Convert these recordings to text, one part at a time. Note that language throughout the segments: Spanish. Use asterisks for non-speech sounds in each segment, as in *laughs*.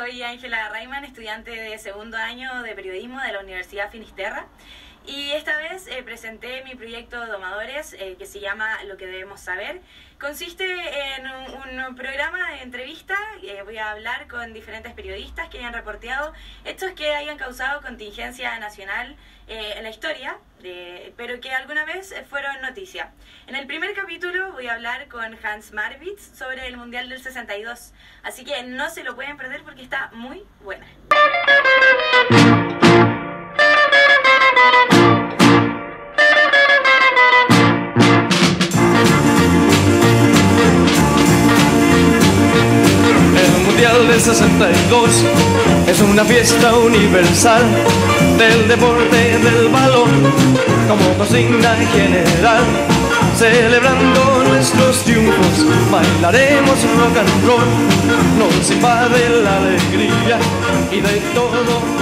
soy Ángela Rayman, estudiante de segundo año de periodismo de la Universidad Finisterra. Y esta vez eh, presenté mi proyecto Domadores eh, que se llama Lo que debemos saber. Consiste en un, programa de entrevista. Eh, voy a hablar con diferentes periodistas que hayan reporteado hechos que hayan causado contingencia nacional en la historia, pero que alguna vez fueron noticia. En el primer capítulo voy a hablar con Hans Marwitz sobre el Mundial del 62. Así que no se lo pueden perder porque está muy buena. 62 es una fiesta universal del deporte del balón como cocina general. Celebrando nuestros triunfos, bailaremos rock and roll, nos invade la alegría y de todo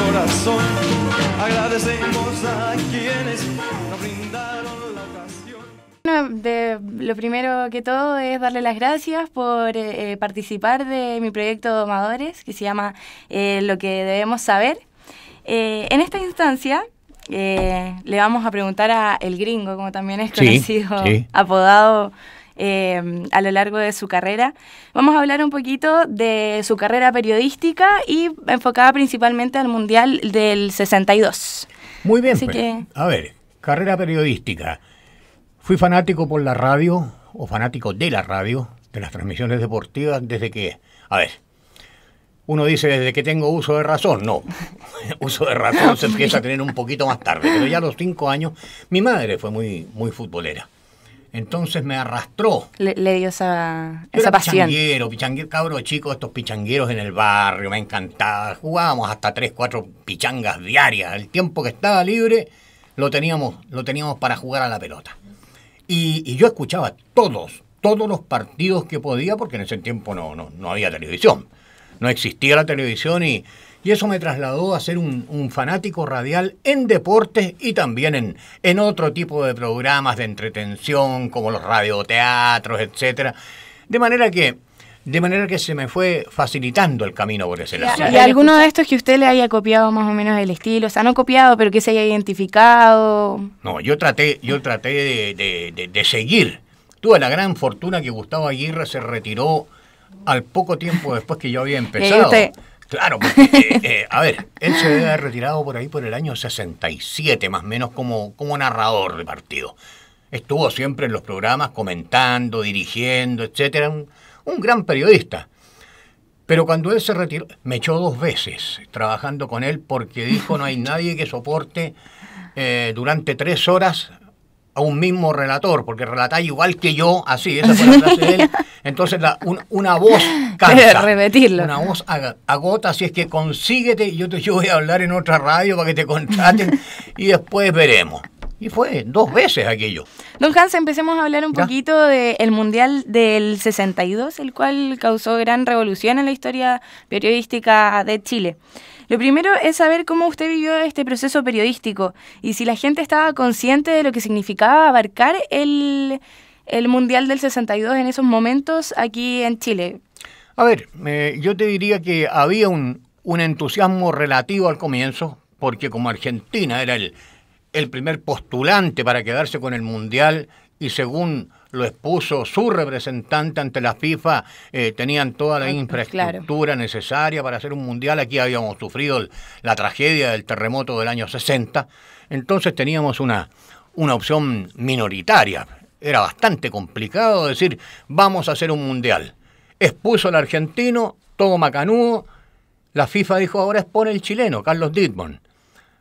corazón agradecemos a quienes nos brindan. De, lo primero que todo es darle las gracias por eh, eh, participar de mi proyecto Domadores, que se llama eh, Lo que debemos saber. en esta instancia le vamos a preguntar a El Gringo, como también es conocido, apodado a lo largo de su carrera. Vamos a hablar un poquito de su carrera periodística y enfocada principalmente al Mundial del 62. Muy bien, pues, a ver, carrera periodística. Fui fanático por la radio, o fanático de la radio, de las transmisiones deportivas, desde que, a ver, uno dice desde que tengo uso de razón, no, *laughs* uso de razón se empieza a tener un poquito más tarde, pero ya a los cinco años, mi madre fue muy, muy futbolera. Entonces me arrastró. Le, dio esa, esa pasión. Pichanguero, pichanguero, cabro chicos, estos pichangueros en el barrio, me encantaba. Jugábamos hasta tres, cuatro pichangas diarias. El tiempo que estaba libre lo teníamos, lo teníamos para jugar a la pelota. Y, yo escuchaba todos, todos los partidos que podía, porque en ese tiempo no, no, había televisión. No existía la televisión y, eso me trasladó a ser un, fanático radial en deportes y también en, en otro tipo de programas de entretención como los radioteatros, etc. De manera que de manera que se me fue facilitando el camino por ese lado. ¿Y alguno de estos que usted le haya copiado más o menos el estilo? O sea, no copiado, pero que se haya identificado. No, yo traté, yo traté de, seguir. Tuve la gran fortuna que Gustavo Aguirre se retiró al poco tiempo después que yo había *laughs* empezado. Claro, porque, eh, eh, a ver, él se debe retirado por ahí por el año 67, más o menos como, como narrador de partido. Estuvo siempre en los programas comentando, dirigiendo, etcétera un gran periodista. Pero cuando él se retiró, me echó dos veces trabajando con él porque dijo no hay *laughs* nadie que soporte eh, durante tres horas a un mismo relator, porque relata igual que yo, así, esa fue la *laughs* frase de él. Entonces la, una voz *laughs* cansa. Una voz agota, así es que consíguete, yo, te, yo voy a hablar en otra radio para que te contraten y después veremos. Y fue dos veces aquello. Don Hans, empecemos a hablar un poquito del Mundial del 62, el cual causó gran revolución en la historia periodística de Chile. Lo primero es saber cómo usted vivió este proceso periodístico y si la gente estaba consciente de lo que significaba abarcar el, Mundial del 62 en esos momentos aquí en Chile. A ver, eh, yo te diría que había un, un entusiasmo relativo al comienzo, porque como Argentina era el el primer postulante para quedarse con el Mundial y según lo expuso su representante ante la FIFA, eh, tenían toda la infraestructura necesaria para hacer un mundial. Aquí habíamos sufrido la tragedia del terremoto del año 60, entonces teníamos una, una opción minoritaria. Era bastante complicado decir, vamos a hacer un mundial. Expuso el argentino, todo macanudo. La FIFA dijo, ahora expone el chileno, Carlos Dittborn.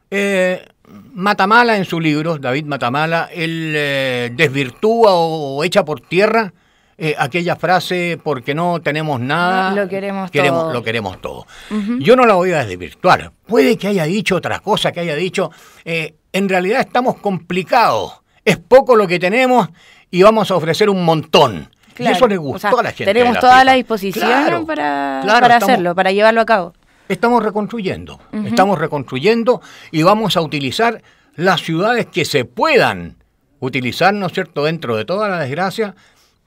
Eh, Matamala en su libro, David Matamala, él eh, desvirtúa o, echa por tierra eh, aquella frase porque no tenemos nada. Lo queremos, todo. Yo no la voy a desvirtuar. Puede que haya dicho otras cosa, que haya dicho, eh, en realidad estamos complicados, es poco lo que tenemos y vamos a ofrecer un montón. Y eso le gustó a la gente. Tenemos toda la disposición para, hacerlo, para llevarlo a cabo. Estamos reconstruyendo, estamos reconstruyendo y vamos a utilizar las ciudades que se puedan utilizar, ¿no es cierto?, dentro de toda la desgracia,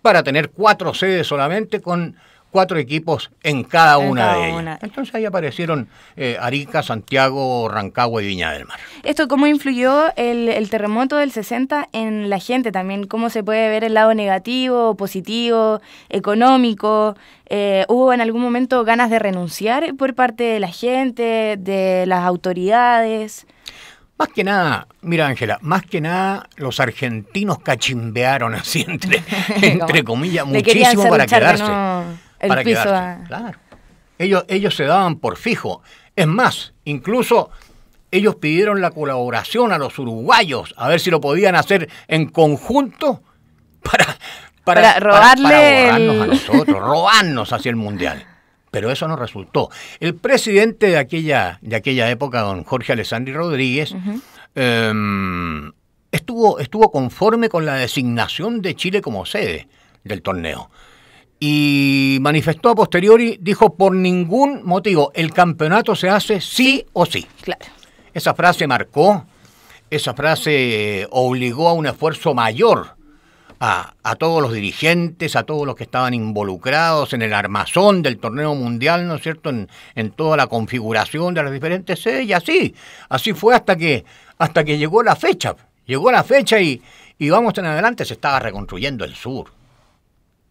para tener cuatro sedes solamente con cuatro equipos en cada una de ellas. Entonces ahí aparecieron eh, Arica, Santiago, Rancagua y Viña del Mar. ¿Esto cómo influyó el, terremoto del 60 en la gente también? ¿Cómo se puede ver el lado negativo, positivo, económico? Eh, ¿Hubo en algún momento ganas de renunciar por parte de la gente, de las autoridades? Más que nada, mira Ángela, más que nada los argentinos cachimbearon así entre, *laughs* comillas muchísimo para quedarse el piso Ellos, ellos se daban por fijo. Es más, incluso ellos pidieron la colaboración a los uruguayos, a ver si lo podían hacer en conjunto para, para, robarle a *laughs* nosotros, robarnos hacia el Mundial. Pero eso no resultó. El presidente de aquella, de aquella época, don Jorge Alessandri Rodríguez, em, estuvo, estuvo conforme con la designación de Chile como sede del torneo y manifestó a posteriori, dijo, por ningún motivo, el campeonato se hace sí, o sí. Esa frase marcó, esa frase eh, obligó a un esfuerzo mayor a, todos los dirigentes, a todos los que estaban involucrados en el armazón del torneo mundial, ¿no es cierto?, en, toda la configuración de las diferentes sedes, y así, así fue hasta que, hasta que llegó la fecha. Llegó la fecha y, y vamos en adelante, se estaba reconstruyendo el sur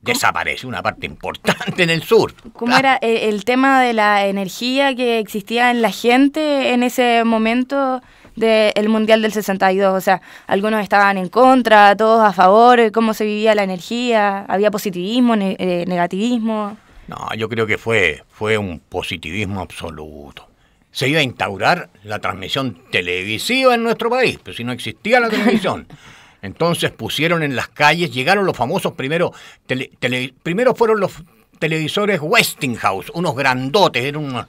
desaparece una parte importante en el sur. ¿Cómo era *laughs* el, tema de la energía que existía en la gente en ese momento del Mundial del 62? O sea, algunos estaban en contra, todos a favor, ¿cómo se vivía la energía? ¿Había positivismo, eh, negativismo? No, yo creo que fue, fue un positivismo absoluto. Se iba a instaurar la transmisión televisiva en nuestro país, pero si no existía la *laughs* televisión. Entonces pusieron en las calles, llegaron los famosos primero, primero fueron los televisores Westinghouse, unos grandotes, eran unos,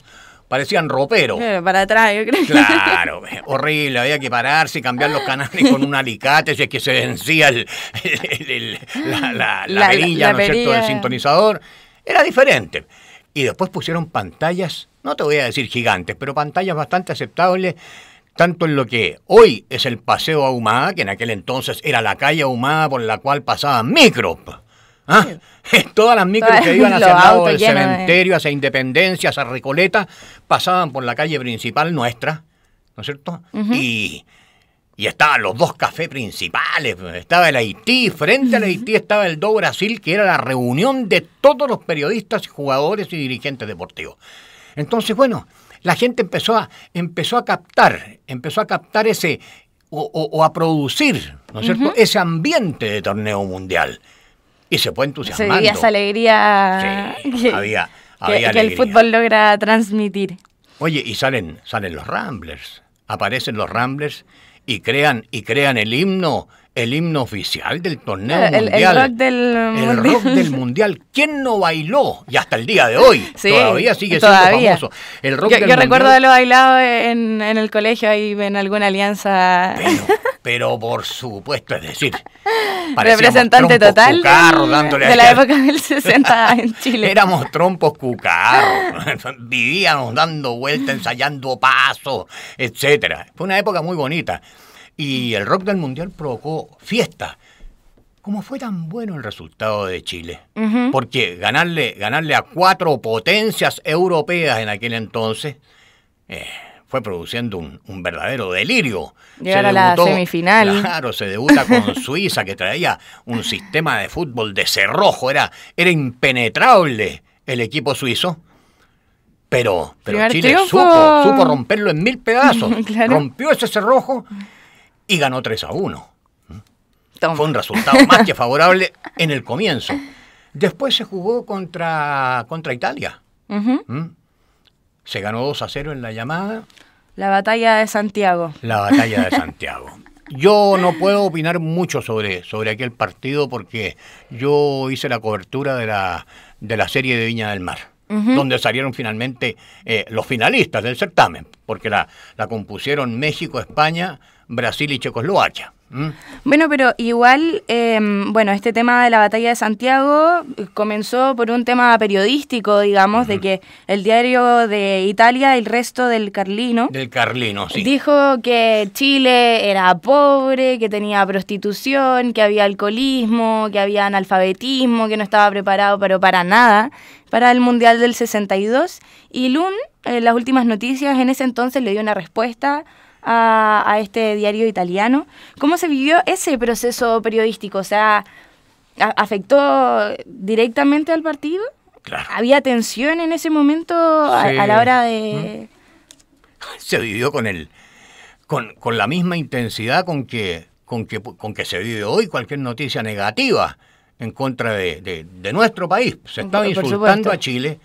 parecían roperos. para atrás, yo creo. Claro, *laughs* horrible, había que pararse y cambiar los canales con un alicate, si es que se vencía el, la, perilla, del sintonizador. Era diferente. Y después pusieron pantallas, no te voy a decir gigantes, pero pantallas bastante aceptables tanto en lo que hoy es el Paseo Ahumada, que en aquel entonces era la calle Ahumada por la cual pasaban micros. ¿ah? *laughs* Todas las micros que iban *laughs* hacia el lado del cementerio, hacia Independencia, hacia Recoleta, pasaban por la calle principal nuestra, ¿no es cierto? Y y estaban los dos cafés principales. Pues, estaba el Haití, frente al Haití estaba el Do Brasil, que era la reunión de todos los periodistas, jugadores y dirigentes deportivos. Entonces, bueno, la gente empezó a, empezó a captar, empezó a captar ese, o, a producir, ¿no es cierto?, ese ambiente de torneo mundial. Y se fue entusiasmando. Se esa alegría que, había, que, el fútbol logra transmitir. Oye, y salen, salen los Ramblers, aparecen los Ramblers y crean, y crean el himno el himno oficial del torneo eh, mundial. El rock del eh, *laughs* mundial. ¿Quién no bailó? Y hasta el día de hoy. *laughs* todavía sigue siendo famoso. El rock yo, recuerdo de lo bailado en, el colegio ahí en alguna alianza. Pero, *laughs* por supuesto, es decir. Representante total de la época del 60 en Chile. Éramos trompos cucarros. Vivíamos dando vueltas, ensayando pasos, etcétera. Fue una época muy bonita y el rock del mundial provocó fiesta. ¿Cómo fue tan bueno el resultado de Chile, porque ganarle, ganarle a cuatro potencias europeas en aquel entonces eh, fue produciendo un, verdadero delirio. Llegar a la semifinal. Claro, se debuta con *laughs* Suiza, que traía un sistema de fútbol de cerrojo, era, era impenetrable el equipo suizo. Pero, pero Chile supo, supo romperlo en mil pedazos. *laughs* Rompió ese cerrojo y ganó 3 a 1. Fue un resultado más que favorable en el comienzo. Después se jugó contra, contra Italia. ¿Mm? Se ganó 2 a 0 en la llamada. La batalla de Santiago. La batalla de Santiago. Yo no puedo opinar mucho sobre, sobre aquel partido porque yo hice la cobertura de la, de la serie de Viña del Mar, donde salieron finalmente eh, los finalistas del certamen, porque la, la compusieron México, España, Brasil y Checoslovaquia. Bueno, pero igual, em, bueno, este tema de la batalla de Santiago comenzó por un tema periodístico, digamos, de que el diario de Italia, el resto del Carlino, del Carlino, sí. dijo que Chile era pobre, que tenía prostitución, que había alcoholismo, que había analfabetismo, que no estaba preparado pero para nada para el Mundial del 62. Y Lun, en las últimas noticias, en ese entonces le dio una respuesta a, este diario italiano. ¿Cómo se vivió ese proceso periodístico? O sea, ¿afectó directamente al partido? Claro. ¿Había tensión en ese momento a, la hora de...? ¿Mm? Se vivió con, el, con, con la misma intensidad con que, con, que, con que se vive hoy cualquier noticia negativa en contra de, nuestro país. Se estaba insultando a Chile,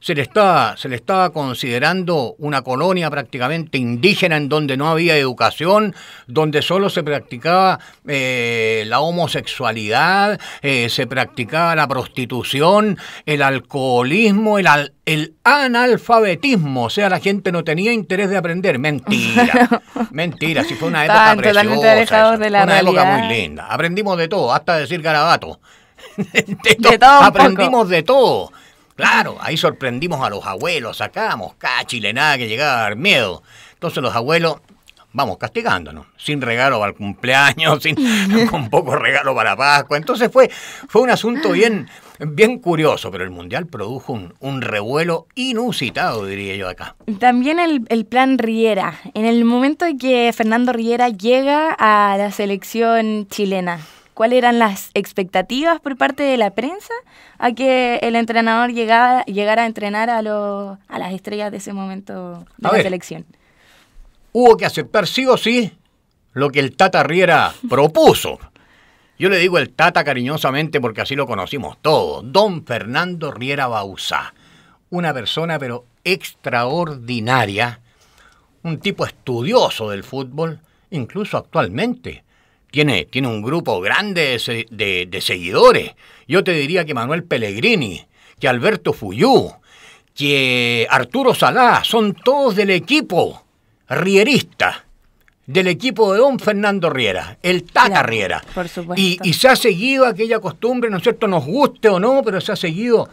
se le estaba, se le estaba considerando una colonia prácticamente indígena en donde no había educación, donde solo se practicaba eh, la homosexualidad, eh, se practicaba la prostitución, el alcoholismo, el, el analfabetismo, o sea, la gente no tenía interés de aprender. Mentira, *laughs* mentira, si fue una época preciosa, una época muy linda. Aprendimos de todo, hasta decir garabato. *laughs* aprendimos de todo. Claro, ahí sorprendimos a los abuelos, sacamos cachilenada que llegaba a dar miedo. Entonces los abuelos, vamos, castigándonos, sin regalo al cumpleaños, *laughs* sin, *laughs* con poco regalo para Pascua. Entonces fue, fue un asunto bien, bien curioso, pero el Mundial produjo un, revuelo inusitado, diría yo acá. También el, el, plan Riera, en el momento en que Fernando Riera llega a la selección chilena cuáles eran las expectativas por parte de la prensa a que el entrenador llegara, a entrenar a, las estrellas de ese momento de la selección. Hubo que aceptar sí o sí lo que el Tata Riera propuso. Yo le digo el Tata cariñosamente porque así lo conocimos todos. Don Fernando Riera Bauzá. Una persona pero extraordinaria. Un tipo estudioso del fútbol, incluso actualmente tiene, tiene un grupo grande de, seguidores. Yo te diría que Manuel Pellegrini, que Alberto Fuyú, que Arturo Salá, son todos del equipo rierista, del equipo de don Fernando Riera, el Tata Riera. Por supuesto. Y, y, se ha seguido aquella costumbre, ¿no es cierto? Nos guste o no, pero se ha seguido.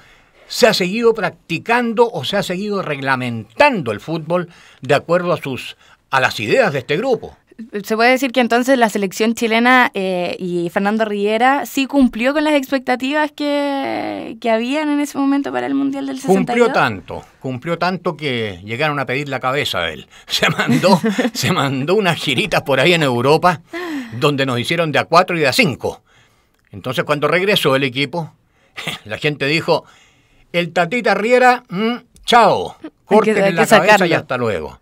Se ha seguido practicando o se ha seguido reglamentando el fútbol de acuerdo a sus a las ideas de este grupo se puede decir que entonces la selección chilena eh, y Fernando Riera sí cumplió con las expectativas que, habían en ese momento para el Mundial del 62. Cumplió tanto, cumplió tanto que llegaron a pedir la cabeza a él. *laughs* Se mandó, se mandó unas giritas por ahí en Europa donde nos hicieron de a cuatro y de a cinco. Entonces cuando regresó el equipo, *laughs* la gente dijo, el Tatita Riera, mm, chao, corten la cabeza y hasta luego.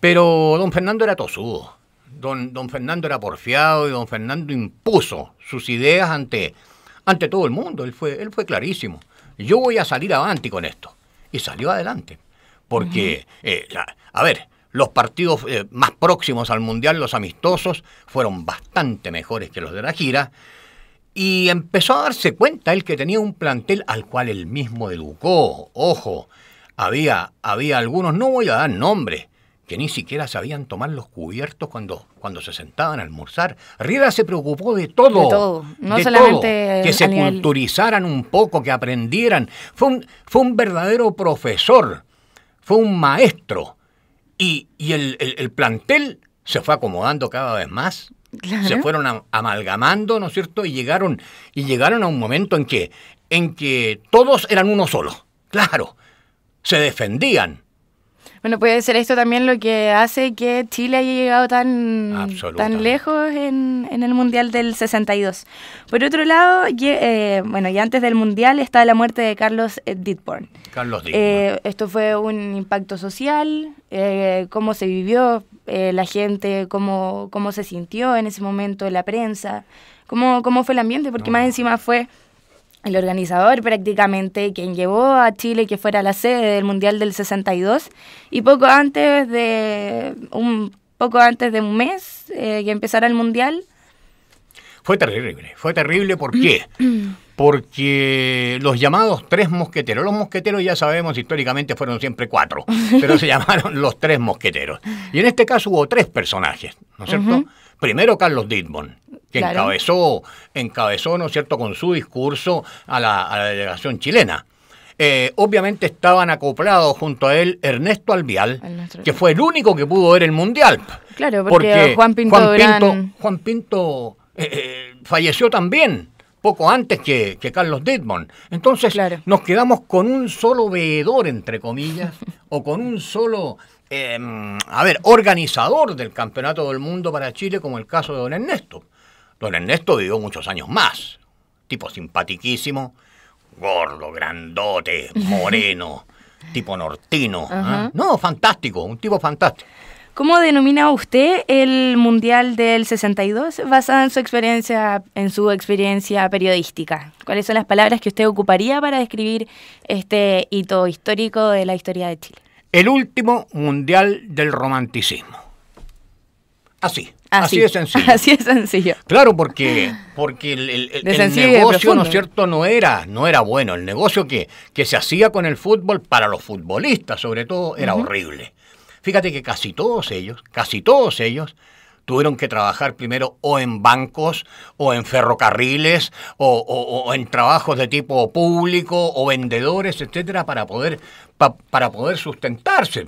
Pero don Fernando era tosudo Don, Fernando era porfiado y don Fernando impuso sus ideas ante, ante todo el mundo. Él fue, él fue clarísimo. Yo voy a salir adelante con esto. Y salió adelante. Porque, eh, a ver, los partidos eh, más próximos al Mundial, los amistosos, fueron bastante mejores que los de la gira. Y empezó a darse cuenta él que tenía un plantel al cual él mismo educó. Ojo, había, había algunos, no voy a dar nombres, que ni siquiera sabían tomar los cubiertos cuando, cuando se sentaban a almorzar. Riera se preocupó de todo. De todo, no solamente. Que se culturizaran un poco, que aprendieran. Fue un, fue un verdadero profesor, fue un maestro. Y, el, plantel se fue acomodando cada vez más. Se fueron amalgamando, ¿no es cierto? Y llegaron, y llegaron a un momento en que, en que todos eran uno solo. Claro, se defendían bueno, puede ser esto también lo que hace que Chile haya llegado tan, tan lejos en, el Mundial del 62. Por otro lado, eh, bueno, y antes del Mundial está la muerte de Carlos eh, Ditborn. Carlos eh, Ditborn. esto fue un impacto social, cómo se vivió la gente, cómo, cómo se sintió en ese momento la prensa, cómo, cómo fue el ambiente, porque más encima fue el organizador prácticamente, quien llevó a Chile que fuera la sede del Mundial del 62 y poco antes de un poco antes de un mes eh, que empezara el Mundial. Fue terrible, fue terrible ¿por qué? *clears throat* Porque los llamados tres mosqueteros, los mosqueteros ya sabemos históricamente fueron siempre cuatro, pero se *laughs* llamaron los tres mosqueteros. Y en este caso hubo tres personajes, ¿no es cierto? Primero Carlos Didmon, que encabezó, encabezó, ¿no es cierto?, con su discurso a la, delegación chilena. Eh, obviamente estaban acoplados junto a él Ernesto Alvial, que fue el único que pudo ver el Mundial. Claro, porque, Juan Pinto, Juan Pinto, eh, eh, falleció también poco antes que, Carlos Dittmond. Entonces nos quedamos con un solo veedor, entre comillas, *laughs* o con un solo em, a ver, organizador del Campeonato del Mundo para Chile, como el caso de don Ernesto. Don Ernesto vivió muchos años más. Tipo simpatiquísimo, gordo, grandote, *laughs* moreno, tipo nortino. ¿eh? No, fantástico, un tipo fantástico. ¿Cómo denomina usted el Mundial del 62 basada en su experiencia, en su experiencia periodística? ¿Cuáles son las palabras que usted ocuparía para describir este hito histórico de la historia de Chile? El último Mundial del Romanticismo. Así. Así, de sencillo. es *laughs* sencillo. Claro, porque, porque el, negocio, ¿no cierto?, no era, no era bueno. El negocio que, se hacía con el fútbol para los futbolistas, sobre todo, era horrible. Fíjate que casi todos ellos, casi todos ellos, tuvieron que trabajar primero o en bancos, o en ferrocarriles, o, en trabajos de tipo público, o vendedores, etcétera, para poder, para poder sustentarse.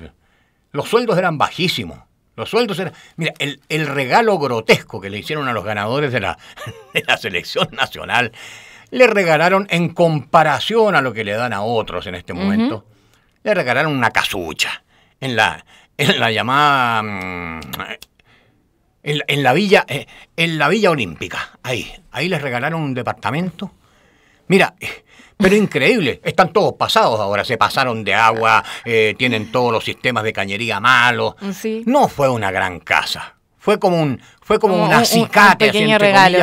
Los sueldos eran bajísimos. Los sueldos eran. Mira, el, el, regalo grotesco que le hicieron a los ganadores de la, *laughs* la selección nacional, le regalaron en comparación a lo que le dan a otros en este momento, le regalaron una casucha en la, en la llamada. Mm, en, en la villa, eh, en la villa olímpica, ahí, ahí les regalaron un departamento Mira, pero increíble, están todos pasados ahora, se pasaron de agua, eh, tienen todos los sistemas de cañería malos. Mm, no fue una gran casa, fue como un, fue como una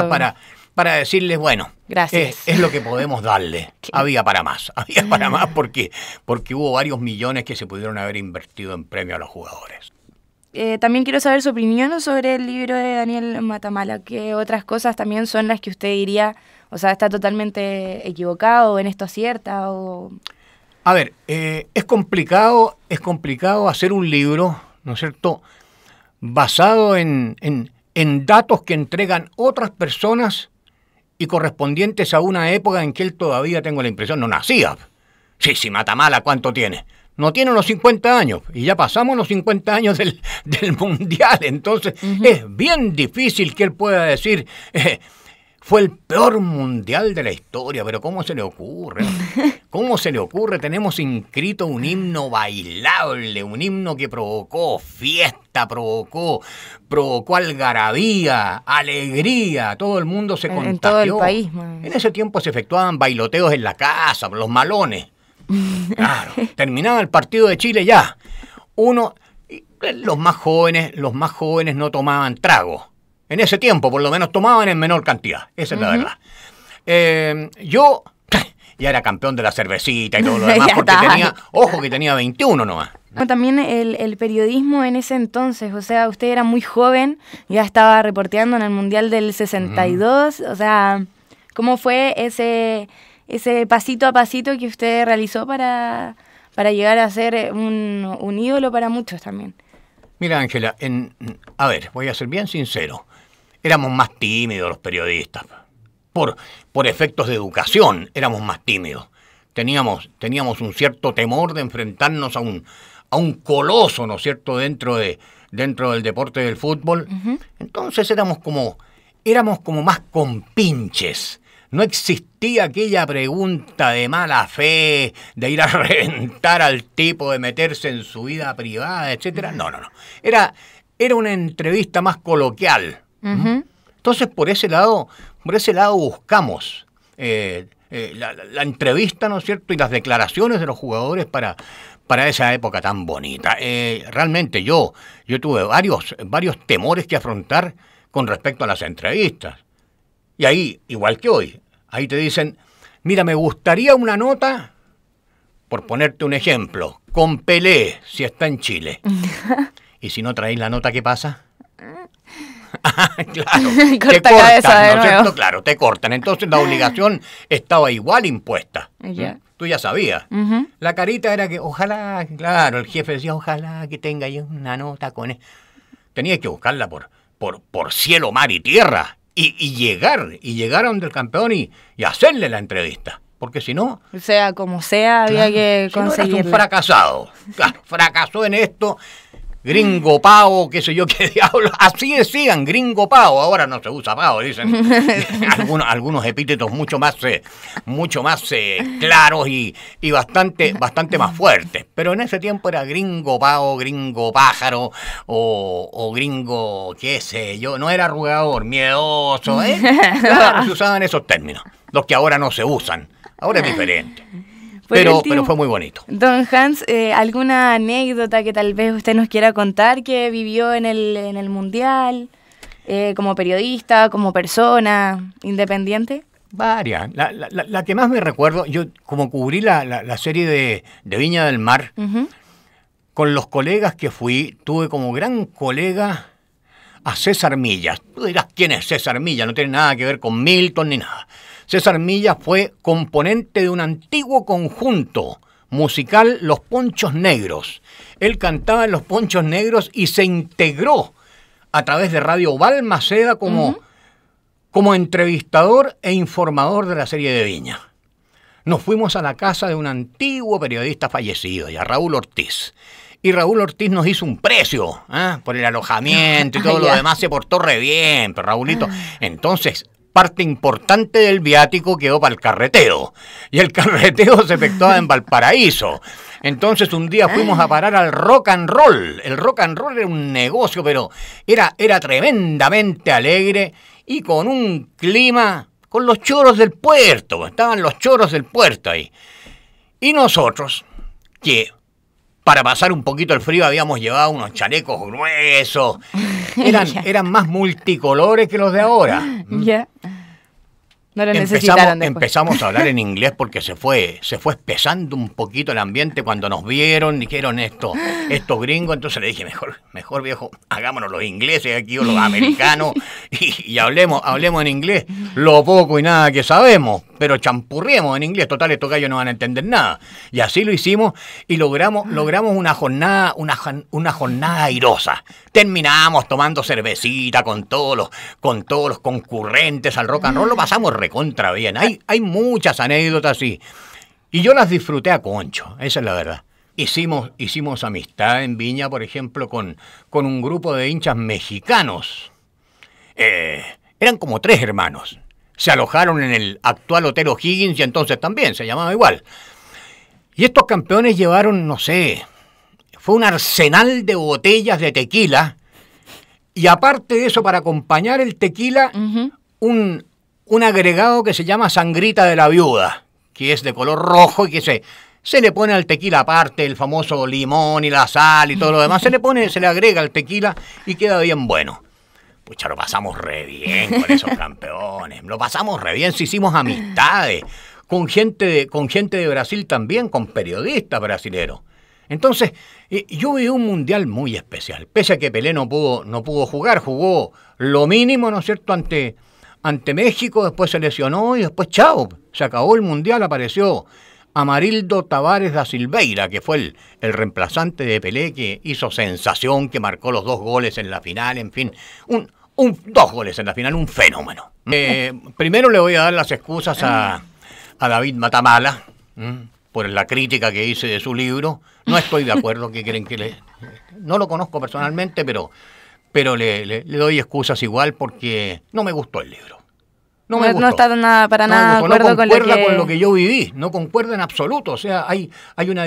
para, para decirles, bueno, Es, lo que podemos darle. *laughs* Había para más, *laughs* había para más porque, porque hubo varios millones que se pudieron haber invertido en premio a los jugadores. Eh, también quiero saber su opinión sobre el libro de Daniel Matamala. ¿Qué otras cosas también son las que usted diría, o sea, está totalmente equivocado, en esto acierta? O... A ver, eh, es, complicado, es complicado hacer un libro, ¿no es cierto?, basado en, en datos que entregan otras personas y correspondientes a una época en que él todavía, tengo la impresión, no nacía. Sí, sí, Matamala, ¿cuánto tiene? no tiene los 50 años y ya pasamos los 50 años *laughs* del, mundial, entonces es bien difícil que él pueda decir, eh, fue el peor mundial de la historia, pero ¿cómo se le ocurre? *laughs* ¿Cómo se le ocurre? Tenemos inscrito un himno bailable, un himno que provocó fiesta, provocó, provocó algarabía, alegría, todo el mundo se contagió. En todo el país. En ese tiempo se efectuaban bailoteos en la casa, los malones. *laughs* Claro, terminaba el partido de Chile ya. Uno, los más jóvenes, los más jóvenes no tomaban trago. En ese tiempo, por lo menos, tomaban en menor cantidad. Esa es la verdad. Eh, yo *laughs* ya era campeón de la cervecita y todo lo *laughs* demás, porque tenía, ojo que tenía 21 nomás. También el, periodismo en ese entonces, o sea, usted era muy joven, ya estaba reporteando en el Mundial del 62, o sea, ¿cómo fue ese, ese pasito a pasito que usted realizó para, para llegar a ser eh, un, ídolo para muchos también. Mira, Ángela, a ver, voy a ser bien sincero. Éramos más tímidos los periodistas. Por, por efectos de educación éramos más tímidos. Teníamos, teníamos un cierto temor de enfrentarnos a un, a un coloso, ¿no es cierto?, dentro, de, dentro del deporte del fútbol. Entonces éramos como, éramos como más compinches. No existía aquella pregunta de mala fe, de ir a *laughs* reventar al tipo, de meterse en su vida privada, etcétera. No, no, no. Era, era una entrevista más coloquial. Entonces, por ese lado, por ese lado buscamos eh, eh, la, entrevista, ¿no es cierto? Y las declaraciones de los jugadores para, para esa época tan bonita. Eh, realmente yo, yo tuve varios, varios temores que afrontar con respecto a las entrevistas. Y ahí, igual que hoy, ahí te dicen, mira, me gustaría una nota, por ponerte un ejemplo, con Pelé, si está en Chile. *laughs* ¿Y si no traéis la nota, qué pasa? *laughs* claro, te cortan, Claro, te cortan. Entonces la *laughs* obligación estaba igual impuesta. Tú ya sabías. La carita era que ojalá, claro, el jefe decía, ojalá que tenga yo una nota con él. E-". Tenía que buscarla por, por, por cielo, mar y tierra y, llegar, y llegar a donde el campeón y, hacerle la entrevista. Porque si no. O sea, como sea, había que conseguirlo. fracasado. fracasó en esto gringo pavo, qué sé yo qué *laughs* diablo. Así decían, gringo pavo. Ahora no se usa pavo, dicen. *laughs* algunos, algunos epítetos mucho más, eh, mucho más eh, claros y, bastante, bastante más fuertes. Pero en ese tiempo era gringo pavo, gringo pájaro o, gringo, qué sé yo. No era arrugador, miedoso, ¿eh? *laughs* se usaban esos términos, los que ahora no se usan. Ahora es diferente pero, fue muy bonito. Don Hans, eh, ¿alguna anécdota que tal vez usted nos quiera contar que vivió en el, Mundial, eh, como periodista, como persona independiente? Varias. La, la, la que más me recuerdo, yo como cubrí la, serie de, Viña del Mar, con los colegas que fui, tuve como gran colega a César Millas. Tú dirás, ¿quién es César Millas? No tiene nada que ver con Milton ni nada. César Milla fue componente de un antiguo conjunto musical Los Ponchos Negros. Él cantaba en Los Ponchos Negros y se integró a través de Radio Balmaceda como, como entrevistador e informador de la serie de Viña. Nos fuimos a la casa de un antiguo periodista fallecido, ya Raúl Ortiz. Y Raúl Ortiz nos hizo un precio ¿eh? por el alojamiento y *laughs* todo ah, lo demás, se portó re bien, pero Raúlito... Ah. Entonces, parte importante del viático quedó para el carreteo. Y el carreteo se efectuaba en *laughs* Valparaíso. Entonces un día fuimos a parar al rock and roll. El rock and roll era un negocio, pero era, era tremendamente alegre y con un clima, con los choros del puerto. Estaban los choros del puerto ahí. Y nosotros, que para pasar un poquito el frío habíamos llevado unos chalecos gruesos. *laughs* Eran, más multicolores que los de ahora. Mm. Ya, No era empezamos, empezamos, a hablar en *laughs* inglés porque se fue, se fue espesando un poquito el ambiente cuando nos vieron, dijeron esto, estos gringos, entonces le dije, mejor, mejor viejo, hagámonos los ingleses aquí o los *laughs* americanos y, y hablemos, hablemos en inglés, lo poco y nada que sabemos, pero champurriemos en inglés, total estos gallos no van a entender nada. Y así lo hicimos y logramos, logramos una jornada, una, una jornada airosa. Terminamos tomando cervecita con todos los, con todos los concurrentes al rock and roll, lo pasamos recontra bien. Hay, hay muchas anécdotas así. y yo las disfruté a concho, esa es la verdad. Hicimos, hicimos amistad en Viña, por ejemplo, con, con un grupo de hinchas mexicanos. Eh, eran como tres hermanos se alojaron en el actual Hotel O'Higgins y entonces también se llamaba igual. Y estos campeones llevaron, no sé, fue un arsenal de botellas de tequila y aparte de eso, para acompañar el tequila, un, agregado que se llama sangrita de la viuda, que es de color rojo y que se, se le pone al tequila aparte el famoso limón y la sal y todo lo demás, se le pone, se le agrega al tequila y queda bien bueno pucha, lo pasamos re bien con esos *laughs* campeones, lo pasamos re bien, si hicimos amistades con gente de, con gente de Brasil también, con periodistas brasileros. Entonces, eh, yo vi un mundial muy especial. Pese a que Pelé no pudo, no pudo jugar, jugó lo mínimo, ¿no es cierto?, ante, ante México, después se lesionó y después, chao, se acabó el mundial, apareció Amarildo Tavares da Silveira, que fue el, el, reemplazante de Pelé, que hizo sensación, que marcó los dos goles en la final, en fin, un, dos goles en la final, un fenómeno. *laughs* Eh, primero le voy a dar las excusas a, David Matamala por la crítica que hice de su libro. No estoy de acuerdo que creen que le... No lo conozco personalmente, pero, pero le doy excusas igual porque no me gustó el libro. No, me no está nada, para nada acuerdo con, lo que... yo viví, no concuerda en absoluto. O sea, hay, hay una,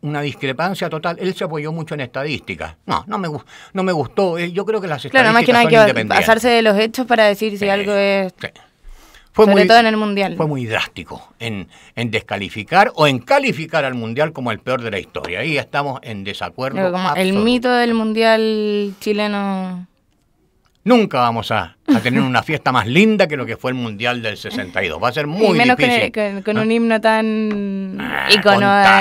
una discrepancia total. Él se apoyó mucho en estadísticas. No, no me, no gustó. Yo creo que las estadísticas. Claro, más que no hay que basarse de los hechos para decir si algo es. Fue Sobre muy, todo en el Mundial. Fue muy drástico en, descalificar o en calificar al Mundial como el peor de la historia. Ahí estamos en desacuerdo. el mito del Mundial chileno nunca vamos a, tener una fiesta más linda que lo que fue el Mundial del 62. Va a ser muy y menos Que, con, un himno tan ah,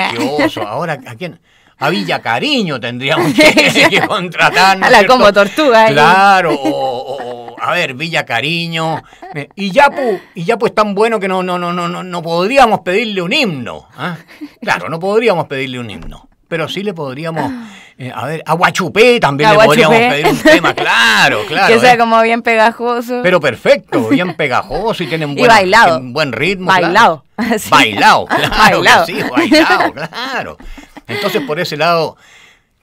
eh. Ahora, ¿a quién? A Villa Cariño tendríamos que, *laughs* contratar. a la como tortuga. ¿eh? Claro, o, a ver, Villa Cariño. Eh, y Yapu, y es tan bueno que no, no, no, no, no podríamos pedirle un himno. ¿ah? Claro, no podríamos pedirle un himno pero sí le podríamos, ah. eh, a ver, aguachupé también le podríamos pedir un tema, claro, *laughs* claro. Que sea ¿eh? como bien pegajoso. Pero perfecto, bien pegajoso y tiene un buen, buen ritmo. Bailado. *laughs* Bailado, *laughs* Sí, bailado, claro. Entonces, por ese lado,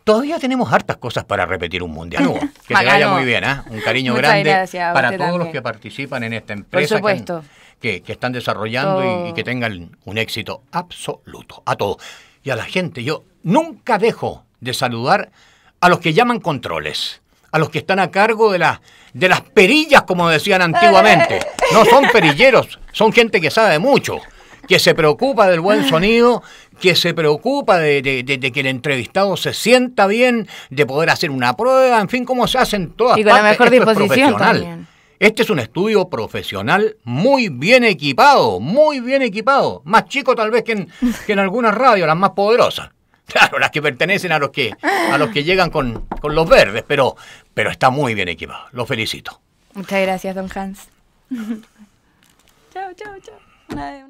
todavía tenemos hartas cosas para repetir un mundial. que te vaya muy bien, ¿eh? Un cariño grande para todos los que participan en esta empresa. Por supuesto. Que, están desarrollando y que tengan un éxito absoluto. A todos y a la gente. Yo nunca dejo de saludar a los que llaman controles, a los que están a cargo de, de las perillas, como decían antiguamente. No son *laughs* perilleros, son gente que sabe mucho, que se preocupa del buen sonido, que se preocupa de, que el entrevistado se sienta bien, de poder hacer una prueba, en fin, como se hacen todas. Y con la mejor disposición. Este es un estudio profesional muy bien equipado, muy bien equipado. Más chico tal vez que en, algunas radios, las más poderosas. *laughs* Claro, las que pertenecen a los que, a los que llegan con, con los verdes, pero, pero está muy bien equipado. Lo felicito. Muchas gracias, don Hans. *laughs* chao, chao, chao.